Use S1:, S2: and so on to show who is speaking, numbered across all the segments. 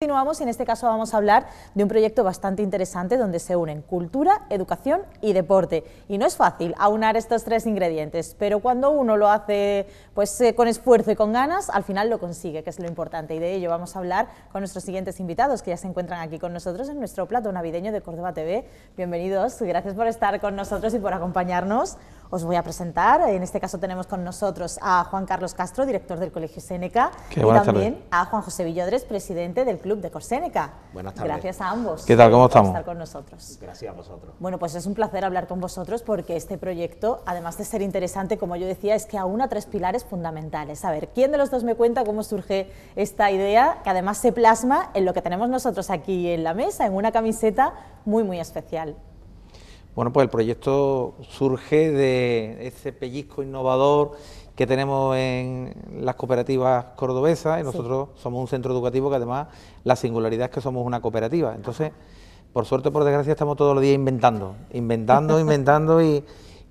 S1: Continuamos y en este caso vamos a hablar de un proyecto bastante interesante donde se unen cultura, educación y deporte. Y no es fácil aunar estos tres ingredientes, pero cuando uno lo hace pues, eh, con esfuerzo y con ganas, al final lo consigue, que es lo importante. Y de ello vamos a hablar con nuestros siguientes invitados que ya se encuentran aquí con nosotros en nuestro plato navideño de Córdoba TV. Bienvenidos, gracias por estar con nosotros y por acompañarnos. Os voy a presentar, en este caso tenemos con nosotros a Juan Carlos Castro, director del Colegio Seneca, y también a Juan José Villodres, presidente del Club de Corséneca. Buenas tardes. Gracias a ambos. ¿Qué tal, cómo estamos? estar con nosotros. Gracias a vosotros. Bueno, pues es un placer hablar con vosotros porque este proyecto, además de ser interesante, como yo decía, es que aúna tres pilares fundamentales. A ver, ¿quién de los dos me cuenta cómo surge esta idea que además se plasma en lo que tenemos nosotros aquí en la mesa, en una camiseta muy, muy especial?
S2: Bueno, pues el proyecto surge de ese pellizco innovador que tenemos en las cooperativas cordobesas y nosotros somos un centro educativo que además la singularidad es que somos una cooperativa. Entonces, por suerte o por desgracia estamos todos los días inventando, inventando, inventando y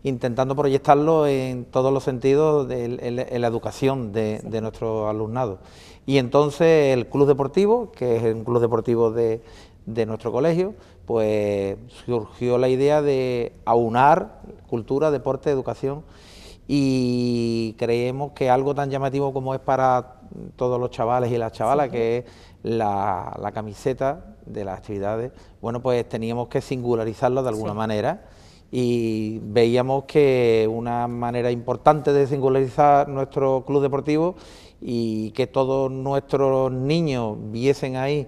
S2: intentando proyectarlo en todos los sentidos de, la educación de, nuestros de alumnado. Y entonces el club deportivo, que es un club deportivo de, de nuestro colegio, pues surgió la idea de aunar cultura, deporte, educación y creemos que algo tan llamativo como es para todos los chavales y las chavalas, que es la, camiseta de las actividades, bueno, pues teníamos que singularizarlo de alguna manera y veíamos que una manera importante de singularizar nuestro club deportivo y que todos nuestros niños viesen ahí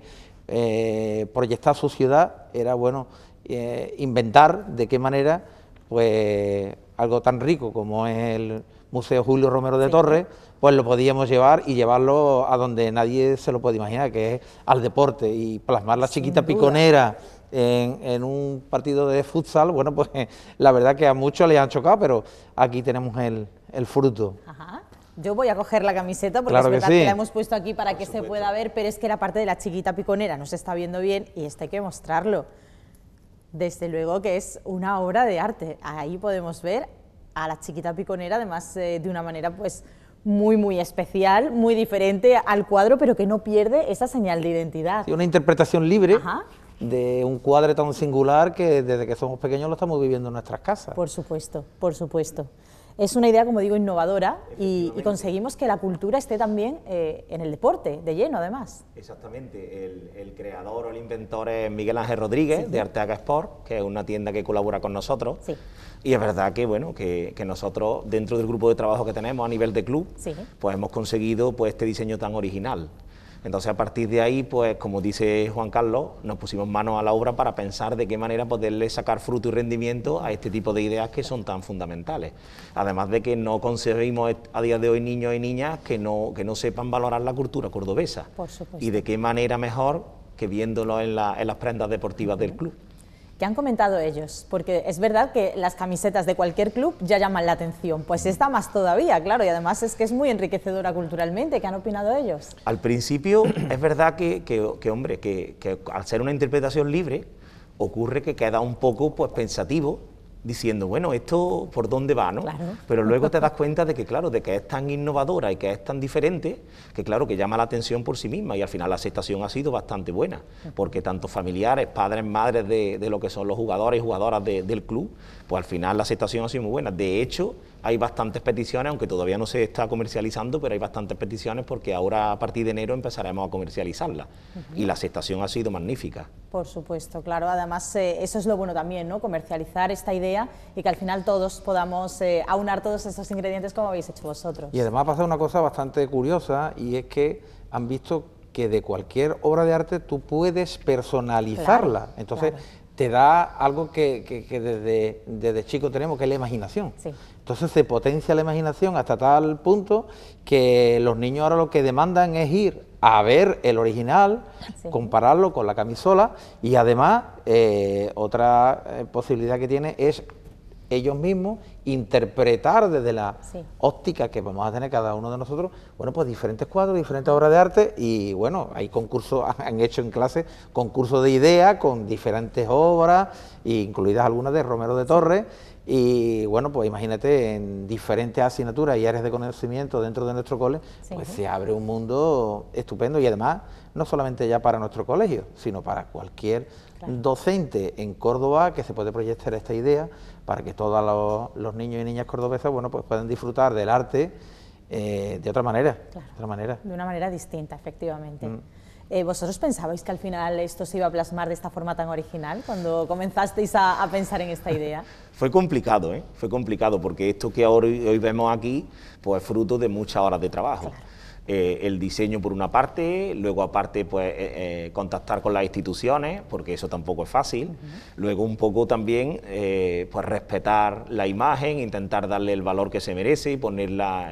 S2: eh, proyectar su ciudad era bueno eh, inventar de qué manera pues algo tan rico como es el Museo Julio Romero de Torres, pues lo podíamos llevar y llevarlo a donde nadie se lo puede imaginar, que es al deporte y plasmar la chiquita piconera en, un partido de futsal, bueno, pues la verdad que a muchos le han chocado, pero aquí tenemos el, fruto. Ajá.
S1: Yo voy a coger la camiseta porque es verdad que, la hemos puesto aquí para que se pueda ver, pero es que la parte de la chiquita piconera no se está viendo bien y esto hay que mostrarlo. Desde luego que es una obra de arte. Ahí podemos ver a la chiquita piconera, además eh, de una manera pues muy, muy especial, muy diferente al cuadro, pero que no pierde esa señal de identidad. Y
S2: una interpretación libre de un cuadro tan singular que desde que somos pequeños lo estamos
S1: viviendo en nuestras casas. Por supuesto, por supuesto es una idea, como digo, innovadora y, conseguimos que la cultura esté también eh, en el deporte, de lleno además.
S3: Exactamente, el, creador o el inventor es Miguel Ángel Rodríguez de Arteaga Sport, que es una tienda que colabora con nosotros. Y es verdad que, bueno, que, nosotros dentro del grupo de trabajo que tenemos a nivel de club, pues hemos conseguido pues, este diseño tan original. Entonces, a partir de ahí, pues como dice Juan Carlos, nos pusimos manos a la obra para pensar de qué manera poderle sacar fruto y rendimiento a este tipo de ideas que son tan fundamentales. Además de que no concebimos a día de hoy niños y niñas que no, sepan valorar la cultura cordobesa.
S1: Por supuesto. Y de
S3: qué manera mejor que viéndolo en, las prendas deportivas del club.
S1: ¿Qué han comentado ellos? Porque es verdad que las camisetas de cualquier club ya llaman la atención, pues esta más todavía, claro, y además es que es muy enriquecedora culturalmente. ¿Qué han opinado ellos?
S3: Al principio es verdad que, hombre, que, al ser una interpretación libre, ocurre que queda un poco pues, pensativo diciendo, bueno, esto por dónde va, ¿no? Pero luego te das cuenta de que, claro, de que es tan innovadora y que es tan diferente, que claro, que llama la atención por sí misma y al final la aceptación ha sido bastante buena, porque tanto familiares, padres, madres de, lo que son los jugadores y jugadoras del club, pues al final la aceptación ha sido muy buena. De hecho, hay bastantes peticiones, aunque todavía no se está comercializando, pero hay bastantes peticiones porque ahora a partir de enero empezaremos a comercializarla. Y la aceptación ha sido magnífica.
S1: Por supuesto, claro. Además, eh, eso es lo bueno también, ¿no? Comercializar esta idea y que al final todos podamos eh, aunar todos esos ingredientes como habéis hecho vosotros. Y además
S2: ha pasado una cosa bastante curiosa y es que han visto que de cualquier obra de arte tú puedes personalizarla. Entonces, te da algo que, desde, chico tenemos, que es la imaginación. Sí. Entonces se potencia la imaginación hasta tal punto que los niños ahora lo que demandan es ir a ver el original, compararlo con la camisola y además eh, otra eh, posibilidad que tiene es ellos mismos interpretar desde la óptica que vamos a tener cada uno de nosotros, bueno, pues diferentes cuadros, diferentes obras de arte y bueno, hay concursos, han hecho en clase concursos de ideas con diferentes obras, incluidas algunas de Romero de Torres, y bueno, pues imagínate, en diferentes asignaturas y áreas de conocimiento dentro de nuestro cole, pues se abre un mundo estupendo y además no solamente ya para nuestro colegio, sino para cualquier docente en Córdoba que se puede proyectar esta idea para que todos los, niños y niñas cordobesas bueno, pues puedan disfrutar del arte eh, de otra manera. De otra manera.
S1: De una manera distinta, efectivamente. Mm. Eh, ¿Vosotros pensabais que al final esto se iba a plasmar de esta forma tan original cuando comenzasteis a, pensar en esta idea?
S3: Fue complicado, ¿eh? Fue complicado porque esto que hoy vemos aquí pues es fruto de muchas horas de trabajo. Eh, el diseño por una parte, luego aparte pues contactar con las instituciones, porque eso tampoco es fácil, luego un poco también pues respetar la imagen, intentar darle el valor que se merece y ponerla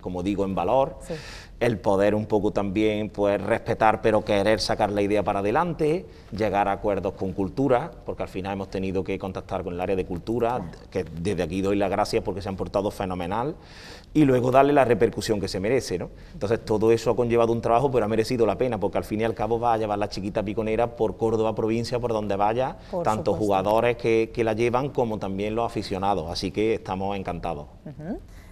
S3: como digo, en valor. Sí el poder un poco también pues respetar pero querer sacar la idea para adelante, llegar a acuerdos con cultura, porque al final hemos tenido que contactar con el área de cultura, que desde aquí doy las gracias porque se han portado fenomenal, y luego darle la repercusión que se merece. ¿no? Entonces todo eso ha conllevado un trabajo, pero ha merecido la pena, porque al fin y al cabo va a llevar la chiquita piconera por Córdoba provincia, por donde vaya, tanto jugadores que, la llevan como también los aficionados, así que estamos encantados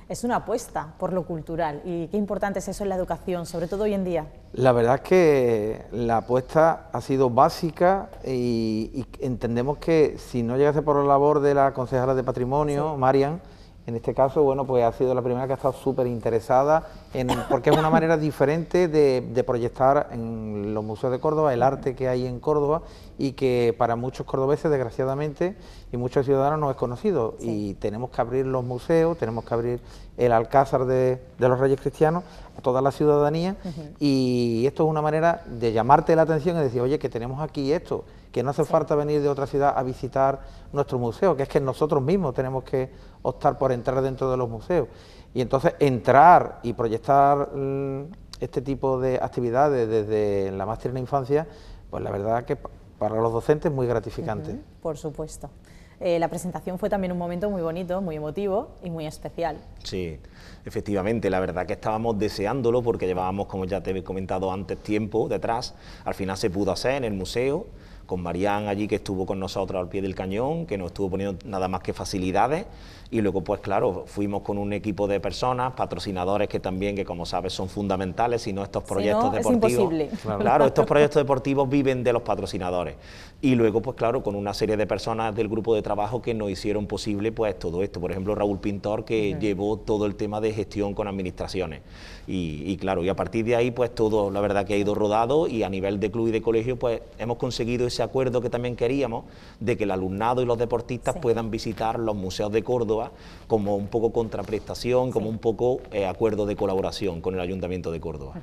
S1: es una apuesta por lo cultural. ¿Y qué importante es eso en la educación, sobre todo hoy en día?
S3: La verdad
S2: es que la apuesta ha sido básica y, entendemos que si no llegase por la labor de la concejala de patrimonio, Marian, en este caso, bueno, pues ha sido la primera que ha estado súper interesada, en, porque es una manera diferente de, proyectar en los museos de Córdoba el arte que hay en Córdoba y que para muchos cordobeses, desgraciadamente, y muchos ciudadanos no es conocido. Y tenemos que abrir los museos, tenemos que abrir el Alcázar de, los Reyes Cristianos a toda la ciudadanía y esto es una manera de llamarte la atención y decir, oye, que tenemos aquí esto que no hace falta venir de otra ciudad a visitar nuestro museo, que es que nosotros mismos tenemos que optar por entrar dentro de los museos. Y entonces entrar y proyectar mm, este tipo de actividades desde la más tierna infancia,
S3: pues la verdad que para los docentes es muy gratificante.
S1: por supuesto. Eh, la presentación fue también un momento muy bonito, muy emotivo y muy especial.
S3: Sí, efectivamente, la verdad que estábamos deseándolo porque llevábamos, como ya te he comentado antes, tiempo detrás. Al final se pudo hacer en el museo con Marián allí que estuvo con nosotros al pie del cañón, que nos estuvo poniendo nada más que facilidades y luego, pues claro, fuimos con un equipo de personas, patrocinadores que también, que como sabes, son fundamentales, si no estos proyectos deportivos. Claro. estos proyectos deportivos viven de los patrocinadores. Y luego, pues claro, con una serie de personas del grupo de trabajo que nos hicieron posible pues todo esto. Por ejemplo, Raúl Pintor, que llevó todo el tema de gestión con administraciones. Y, claro, y a partir de ahí, pues todo, la verdad que ha ido rodado y a nivel de club y de colegio, pues hemos conseguido ese acuerdo que también queríamos de que el alumnado y los deportistas puedan visitar los museos de Córdoba como un poco contraprestación, como un poco eh, acuerdo de colaboración con el Ayuntamiento de Córdoba.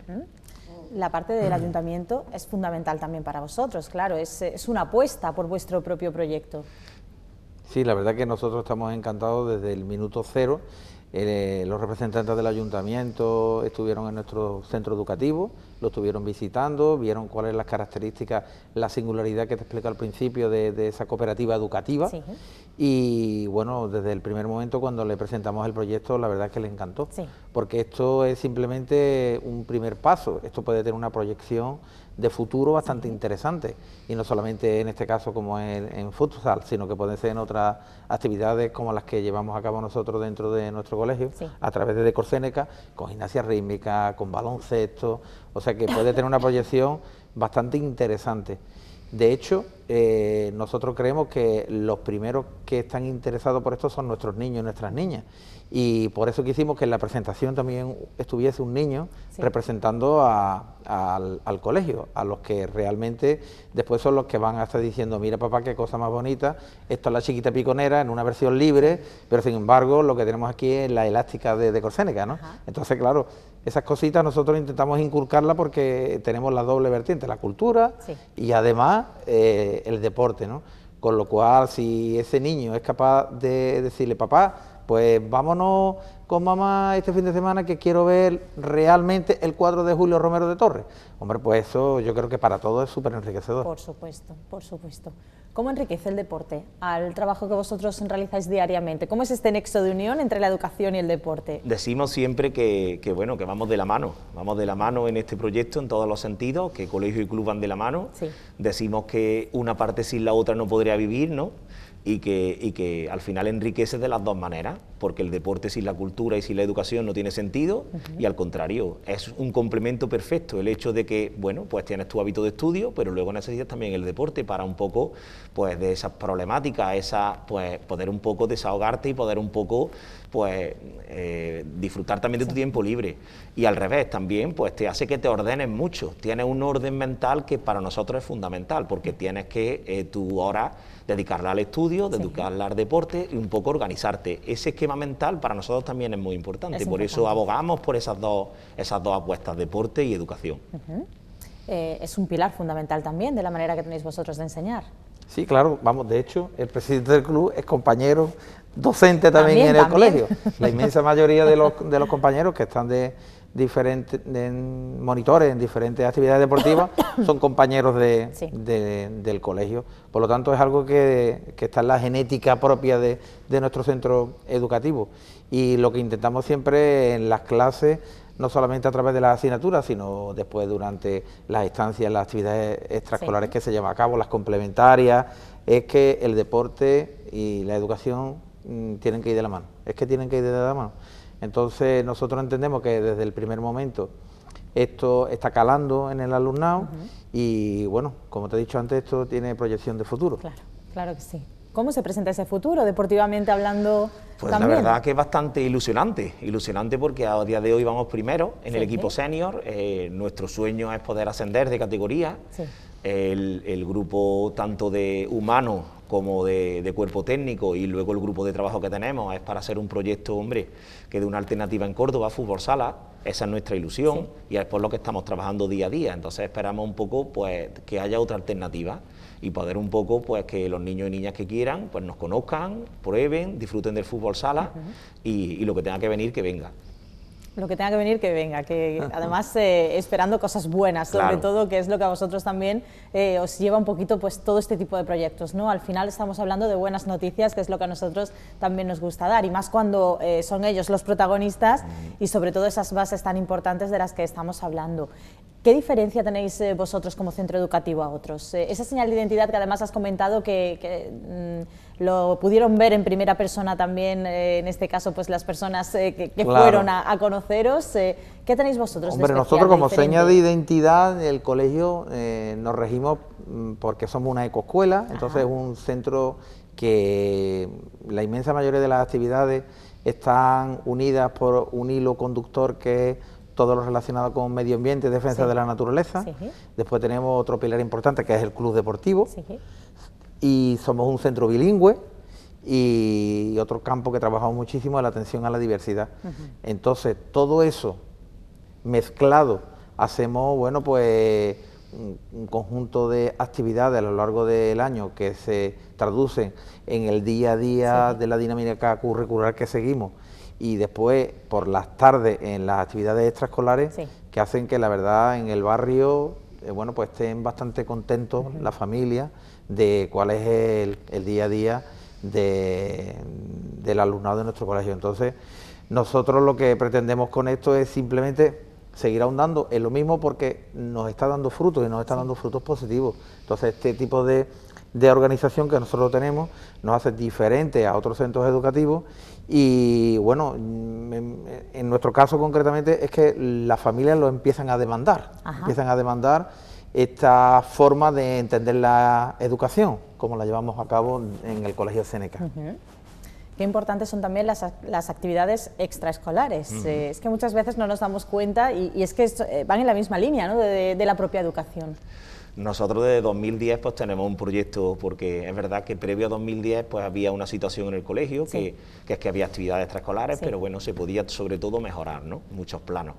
S1: la parte del ayuntamiento es fundamental también para vosotros, claro, es, eh, es, una apuesta por vuestro propio proyecto.
S3: Sí, la verdad que
S2: nosotros estamos encantados desde el minuto cero eh, los representantes del ayuntamiento estuvieron en nuestro centro educativo, lo estuvieron visitando, vieron cuáles las características, la singularidad que te explico al principio de, esa cooperativa educativa. Y bueno, desde el primer momento cuando le presentamos el proyecto, la verdad es que le encantó, porque esto es simplemente un primer paso, esto puede tener una proyección de futuro bastante interesante, y no solamente en este caso como en, futsal, sino que puede ser en otras actividades como las que llevamos a cabo nosotros dentro de nuestro colegio, a través de Decorceneca, con gimnasia rítmica, con baloncesto, o sea que puede tener una proyección bastante interesante. De hecho, eh, nosotros creemos que los primeros que están interesados por esto son nuestros niños y nuestras niñas. Y por eso quisimos que en la presentación también estuviese un niño representando al, colegio, a los que realmente después son los que van a estar diciendo, mira papá, qué cosa más bonita, esto es la chiquita piconera en una versión libre, pero sin embargo lo que tenemos aquí es la elástica de, de ¿no? Entonces, claro, esas cositas nosotros intentamos inculcarla porque tenemos la doble vertiente, la cultura y además eh, el deporte, ¿no? Con lo cual, si ese niño es capaz de decirle, papá, pues vámonos con mamá este fin de semana que quiero ver realmente el cuadro de Julio Romero de Torres. Hombre, pues eso yo creo que para todos es súper
S3: enriquecedor. Por
S1: supuesto, por supuesto. ¿Cómo enriquece el deporte al trabajo que vosotros realizáis diariamente? ¿Cómo es este nexo de unión entre la educación y el deporte?
S3: Decimos siempre que, bueno, que vamos de la mano, vamos de la mano en este proyecto en todos los sentidos, que colegio y club van de la mano. Decimos que una parte sin la otra no podría vivir, ¿no? y que, que al final enriqueces de las dos maneras, porque el deporte sin la cultura y sin la educación no tiene sentido, y al contrario, es un complemento perfecto el hecho de que, bueno, pues tienes tu hábito de estudio, pero luego necesitas también el deporte para un poco, pues, de esas problemáticas, esa, pues, poder un poco desahogarte y poder un poco, pues, eh, disfrutar también de tu tiempo libre. Y al revés, también, pues, te hace que te ordenes mucho, tienes un orden mental que para nosotros es fundamental, porque tienes que eh, tu hora dedicarla al estudio, de educar al deporte y un poco organizarte. Ese esquema mental para nosotros también es muy importante y por eso abogamos por esas dos, esas dos apuestas, deporte y educación.
S1: Eh, es un pilar fundamental también de la manera que tenéis vosotros de enseñar.
S3: Sí, claro, vamos, de hecho, el presidente del club es compañero
S2: docente también, en el colegio. La inmensa mayoría de los, de los compañeros que están de diferentes monitores en diferentes actividades deportivas son compañeros de, del colegio. Por lo tanto, es algo que, que está en la genética propia de, nuestro centro educativo. Y lo que intentamos siempre en las clases no solamente a través de las asignaturas, sino después durante las estancias, las actividades extraescolares que se llevan a cabo, las complementarias, es que el deporte y la educación Mm, tienen que ir de la mano, es que tienen que ir de la mano. Entonces nosotros entendemos que desde el primer momento esto está calando en el alumnado y bueno,
S3: como te he dicho antes, esto tiene proyección de futuro. Claro,
S1: claro que sí. ¿Cómo se presenta ese futuro, deportivamente hablando? Pues la verdad
S3: que es bastante ilusionante, ilusionante porque a día de hoy vamos primero en el equipo senior, eh, nuestro sueño es poder ascender de categoría, el, el, grupo tanto de humanos como de, cuerpo técnico y luego el grupo de trabajo que tenemos es para hacer un proyecto, hombre, que de una alternativa en Córdoba, fútbol sala, esa es nuestra ilusión y es por lo que estamos trabajando día a día, entonces esperamos un poco pues que haya otra alternativa y poder un poco pues que los niños y niñas que quieran pues nos conozcan, prueben, disfruten del fútbol sala y, lo que tenga que venir que venga.
S1: Lo que tenga que venir, que venga, que además eh, esperando cosas buenas, sobre todo, que es lo que a vosotros también eh, os lleva un poquito pues todo este tipo de proyectos, ¿no? Al final estamos hablando de buenas noticias, que es lo que a nosotros también nos gusta dar, y más cuando eh, son ellos los protagonistas y sobre todo esas bases tan importantes de las que estamos hablando. ¿Qué diferencia tenéis vosotros como centro educativo a otros? esa señal de identidad que además has comentado que... Mm, lo pudieron ver en primera persona también, eh, en este caso, pues las personas eh, que, fueron a, conoceros. Eh, ¿Qué tenéis vosotros? de especial, nosotros como seña de
S2: identidad, el colegio nos regimos mm, porque somos una ecoescuela, entonces es un centro que la inmensa mayoría de las actividades están unidas por un hilo conductor que es todo lo relacionado con medio ambiente, defensa de la naturaleza. Después tenemos otro pilar importante que es el club deportivo y somos un centro bilingüe y otro campo que trabajamos muchísimo es la atención a la diversidad. Entonces, todo eso mezclado, hacemos, bueno, pues un conjunto de actividades a lo largo del año que se traducen en el día a día de la dinámica curricular que seguimos y después por las tardes en las actividades extraescolares que hacen que la verdad en el barrio eh, bueno, pues estén bastante contentos la familia de cuál es el, día a día del alumnado de nuestro colegio. Entonces, nosotros lo que pretendemos con esto es simplemente seguir ahondando en lo mismo porque nos está dando frutos y nos está dando frutos positivos. Entonces, este tipo de, de organización que nosotros tenemos nos hace diferente a otros centros educativos y bueno, en nuestro caso concretamente es que las familias lo empiezan a demandar, empiezan a demandar esta forma de entender la educación, como la llevamos a cabo en el Colegio Seneca.
S1: Qué importantes son también las, actividades extraescolares. Eh, es que muchas veces no nos damos cuenta y, es que eh, van en la misma línea ¿no? de la propia educación.
S3: Nosotros desde 2010 pues tenemos un proyecto porque es verdad que previo a 2010 pues había una situación en el colegio que, es que había actividades extraescolares, pero bueno, se podía sobre todo mejorar, ¿no? Muchos planos.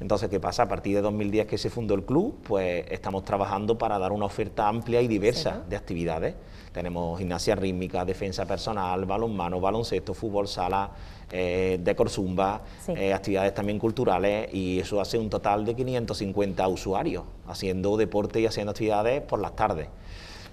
S3: Entonces, ¿qué pasa? A partir de 2010 que se fundó el club, pues estamos trabajando para dar una oferta amplia y diversa de actividades. Tenemos gimnasia rítmica, defensa personal, balonmano, baloncesto, fútbol sala, eh, de corzumba, eh, actividades también culturales y eso hace un total de 550 usuarios haciendo deporte y haciendo actividades por las tardes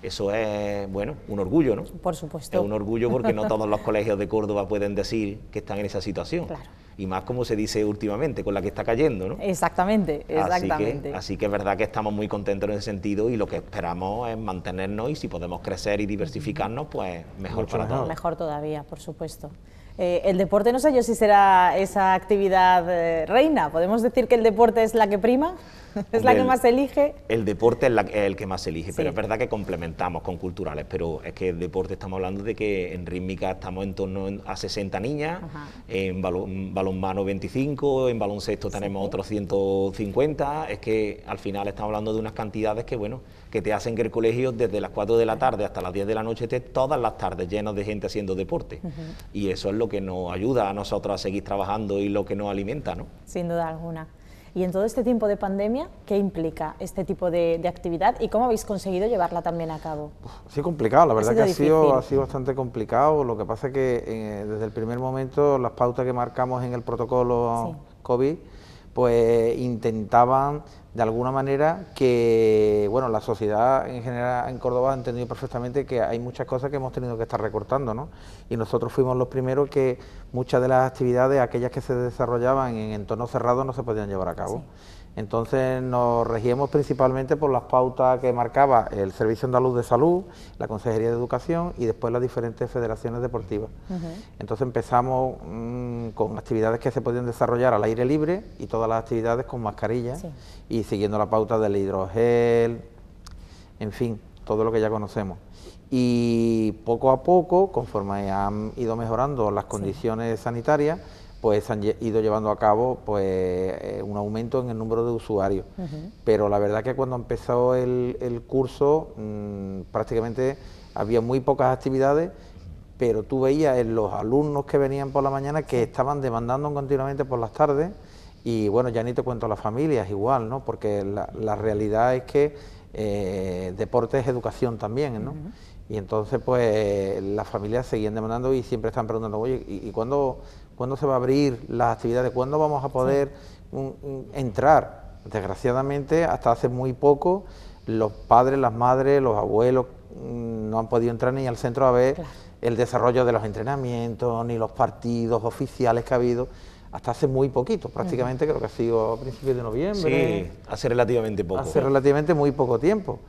S3: eso es, bueno, un orgullo, ¿no? Por supuesto. Es un orgullo porque no todos los colegios de Córdoba pueden decir que están en esa situación. Claro y más como se dice últimamente, con la que está cayendo, ¿no?
S1: Exactamente, exactamente. Así
S3: que, es verdad que estamos muy contentos en ese sentido y lo que esperamos es mantenernos y si podemos crecer y diversificarnos, pues mejor para mejor. todos.
S1: Mejor todavía, por supuesto. Eh, el deporte, no sé yo si será esa actividad eh, reina, ¿podemos decir que el deporte es la que prima? es la que más elige.
S3: El deporte es, el que más elige, pero es verdad que complementamos con culturales, pero es que el deporte estamos hablando de que en rítmica estamos en torno a 60 niñas, en balonmano 25, en baloncesto tenemos otros 150, es que al final estamos hablando de unas cantidades que, bueno, que te hacen que el colegio desde las 4 de la tarde hasta las 10 de la noche esté todas las tardes llenas de gente haciendo deporte. Y eso es lo que nos ayuda a nosotros a seguir trabajando y lo que nos alimenta, ¿no?
S1: Sin duda alguna. Y en todo este tiempo de pandemia, ¿qué implica este tipo de, actividad y cómo habéis conseguido llevarla también a cabo?
S2: Ha sido complicado, la verdad que ha sido, ha sido bastante complicado. Lo que pasa es que eh, desde el primer momento las pautas que marcamos en el protocolo COVID pues intentaban de alguna manera que, bueno, la sociedad en general en Córdoba ha entendido perfectamente que hay muchas cosas que hemos tenido que estar recortando, ¿no? Y nosotros fuimos los primeros que muchas de las actividades, aquellas que se desarrollaban en entornos cerrado, no se podían llevar a cabo. Entonces nos regíamos principalmente por las pautas que marcaba el Servicio Andaluz de Salud, la Consejería de Educación y después las diferentes federaciones deportivas. Entonces empezamos mm, con actividades que se podían desarrollar al aire libre y todas las actividades con mascarilla y siguiendo la pauta del hidrogel, en fin, todo lo que ya conocemos. Y poco a poco, conforme han ido mejorando las condiciones sanitarias, pues han ido llevando a cabo pues eh, un aumento en el número de usuarios. Pero la verdad que cuando empezó el, curso mm, prácticamente había muy pocas actividades, pero tú veías en los alumnos que venían por la mañana que estaban demandando continuamente por las tardes y bueno, ya ni te cuento las familias igual, ¿no? Porque la, realidad es que eh, deporte es educación también, ¿no? Y entonces pues las familias seguían demandando y siempre están preguntando, oye, y cuándo ¿Cuándo se va a abrir las actividades? ¿Cuándo vamos a poder mm, mm, entrar? Desgraciadamente, hasta hace muy poco, los padres, las madres, los abuelos mm, no han podido entrar ni al centro a ver el desarrollo de los entrenamientos, ni los partidos oficiales que ha habido hasta hace muy poquito, prácticamente creo que ha sido
S3: a principios de noviembre. Sí, hace relativamente poco. Hace
S2: relativamente muy poco tiempo.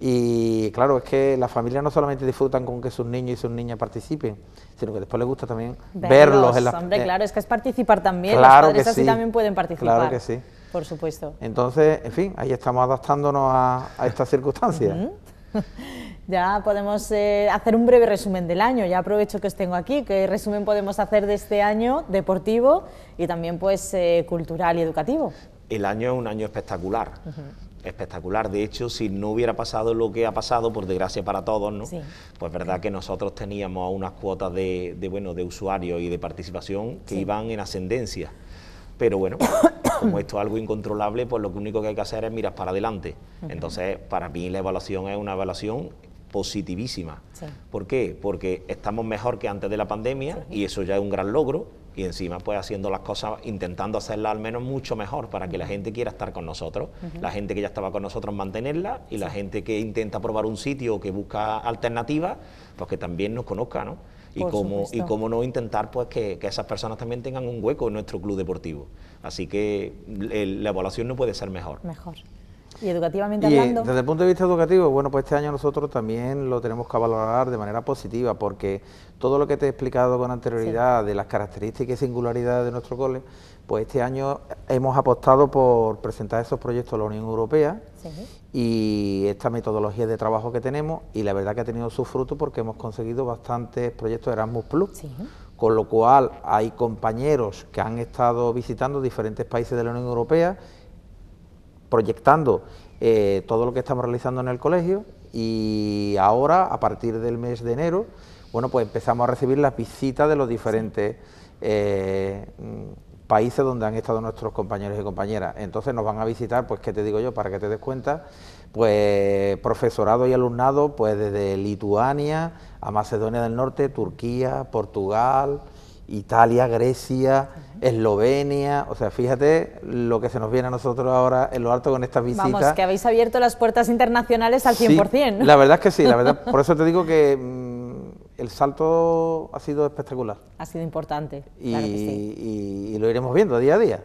S2: Y claro, es que las familias no solamente disfrutan con que sus niños y sus niñas participen, sino que después les gusta también verlos, en la Hombre, eh,
S1: claro, es que es participar también, claro los así también pueden participar. Claro que sí. Por supuesto.
S2: Entonces, en fin, ahí estamos adaptándonos a, estas circunstancias.
S1: Ya podemos eh, hacer un breve resumen del año, ya aprovecho que os tengo aquí, qué resumen podemos hacer de este año deportivo y también pues eh, cultural y educativo.
S3: El año es un año espectacular espectacular. De hecho, si no hubiera pasado lo que ha pasado, por desgracia para todos, ¿no? Pues verdad que nosotros teníamos unas cuotas de, bueno, de usuarios y de participación que iban en ascendencia. Pero bueno, como esto es algo incontrolable, pues lo único que hay que hacer es mirar para adelante. Entonces, para mí la evaluación es una evaluación positivísima. ¿Por qué? Porque estamos mejor que antes de la pandemia y eso ya es un gran logro y encima pues haciendo las cosas, intentando hacerlas al menos mucho mejor para que la gente quiera estar con nosotros, la gente que ya estaba con nosotros mantenerla y la gente que intenta probar un sitio o que busca alternativas, pues que también nos conozca, ¿no? Y cómo, y cómo, no intentar pues que, esas personas también tengan un hueco en nuestro club deportivo. Así que la evaluación no puede ser mejor. Mejor.
S1: Y educativamente eh, hablando. Desde
S2: el punto de vista educativo, bueno, pues este año nosotros también lo tenemos que valorar de manera positiva, porque todo lo que te he explicado con anterioridad de las características y singularidades de nuestro cole, pues este año hemos apostado por presentar esos proyectos a la Unión Europea y esta metodología de trabajo que tenemos y la verdad que ha tenido su fruto porque hemos conseguido bastantes proyectos de Erasmus Plus. Con lo cual hay compañeros que han estado visitando diferentes países de la Unión Europea proyectando eh, todo lo que estamos realizando en el colegio y ahora, a partir del mes de enero, bueno, pues empezamos a recibir las visitas de los diferentes eh, países donde han estado nuestros compañeros y compañeras. Entonces nos van a visitar, pues, ¿qué te digo yo? Para que te des cuenta, pues, profesorado y alumnado, pues, desde Lituania a Macedonia del Norte, Turquía, Portugal, Italia, Grecia, Eslovenia, o sea, fíjate lo que se nos viene a nosotros ahora en lo alto con estas visitas. Vamos, que
S1: habéis abierto las puertas internacionales al 100%. Sí, la verdad es que sí, la verdad, por
S2: eso te digo que mm, el salto ha sido espectacular.
S1: Ha sido importante.
S2: Y, lo iremos viendo día a día.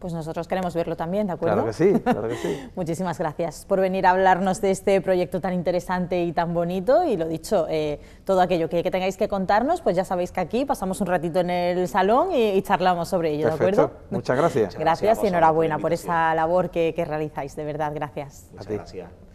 S1: Pues nosotros queremos verlo también, ¿de acuerdo? Claro que sí, claro que sí. Muchísimas gracias por venir a hablarnos de este proyecto tan interesante y tan bonito. Y lo dicho, eh, todo aquello que, tengáis que contarnos, pues ya sabéis que aquí pasamos un ratito en el salón y, charlamos sobre ello, ¿de acuerdo?
S2: Muchas gracias. Muchas gracias, gracias y enhorabuena por
S1: esa labor que, que realizáis, de verdad, gracias.
S2: Muchas gracias.